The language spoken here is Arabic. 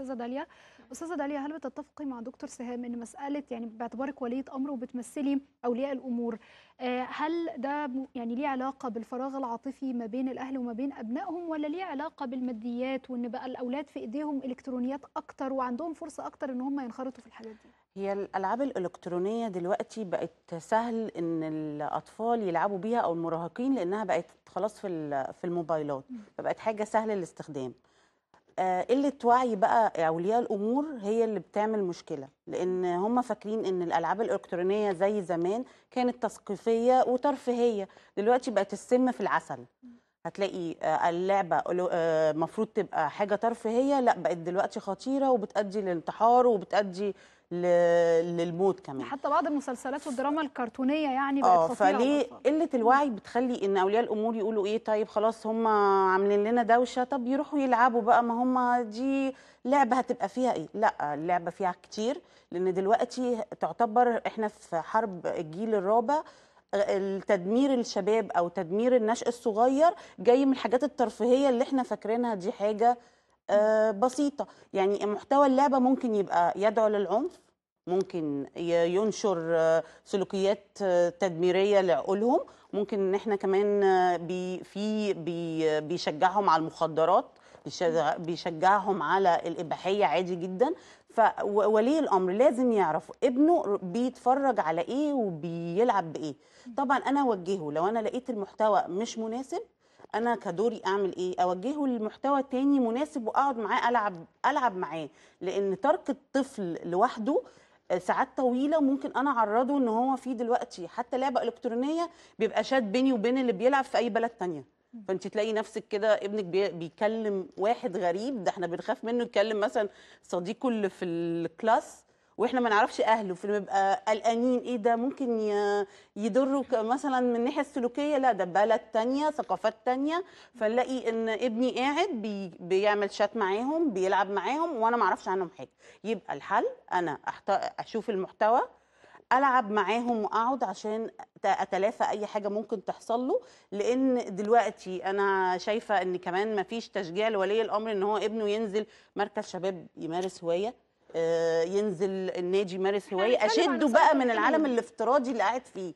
استاذه داليا استاذه داليا هل بتتفقي مع دكتور سهام ان مساله يعني باعتبارك وليه امر وبتمثلي اولياء الامور آه، هل ده يعني ليه علاقه بالفراغ العاطفي ما بين الاهل وما بين ابنائهم ولا ليه علاقه بالماديات وان بقى الاولاد في ايديهم الكترونيات اكتر وعندهم فرصه اكتر ان هم ينخرطوا في الحاجات دي هي الالعاب الالكترونيه دلوقتي بقت سهل ان الاطفال يلعبوا بيها او المراهقين لانها بقت خلاص في في الموبايلات فبقت حاجه سهله الاستخدام آه، قله وعي بقى اولياء الامور هي اللي بتعمل مشكله لان هم فاكرين ان الالعاب الالكترونيه زي زمان كانت تثقيفيه وترفيهيه دلوقتي بقت السم في العسل هتلاقي آه، اللعبه المفروض آه، تبقى حاجه ترفيهيه لا بقت دلوقتي خطيره وبتأدي للانتحار وبتأدي للموت كمان حتى بعض المسلسلات والدراما الكرتونيه يعني بقت اه فليه قله الوعي بتخلي ان اولياء الامور يقولوا ايه طيب خلاص هم عاملين لنا دوشه طب يروحوا يلعبوا بقى ما هم دي لعبه هتبقى فيها ايه لا اللعبه فيها كتير لان دلوقتي تعتبر احنا في حرب الجيل الرابع التدمير الشباب او تدمير النشء الصغير جاي من الحاجات الترفيهيه اللي احنا فاكرينها دي حاجه آه، بسيطه يعني محتوى اللعبه ممكن يبقى يدعو للعنف ممكن ينشر آه، سلوكيات آه، تدميريه لعقولهم ممكن ان احنا كمان بي في بي بيشجعهم على المخدرات بيشجعهم على الاباحيه عادي جدا فولي الامر لازم يعرف ابنه بيتفرج على ايه وبيلعب بايه طبعا انا اوجهه لو انا لقيت المحتوى مش مناسب انا كدوري اعمل ايه اوجهه لمحتوى تاني مناسب واقعد معاه العب العب معاه لان ترك الطفل لوحده ساعات طويله ممكن انا اعرضه ان هو فيه دلوقتي حتى لعبه الكترونيه بيبقى شاد بيني وبين اللي بيلعب في اي بلد تانيه فانت تلاقي نفسك كده ابنك بيكلم واحد غريب ده احنا بنخاف منه يتكلم مثلا صديقه اللي في الكلاس واحنا ما نعرفش اهله فبنبقى قلقانين ايه ده ممكن يضره مثلا من الناحيه السلوكيه لا ده بلد تانية ثقافات تانية فنلاقي ان ابني قاعد بي بيعمل شات معاهم بيلعب معاهم وانا ما اعرفش عنهم حاجه يبقى الحل انا اشوف المحتوى العب معاهم واقعد عشان اتلافى اي حاجه ممكن تحصل له لان دلوقتي انا شايفه ان كمان ما فيش تشجيع لولي الامر ان هو ابنه ينزل مركز شباب يمارس هوايه آه، ينزل النادي يمارس هوايه اشده بقى من العالم الافتراضي اللي قاعد فيه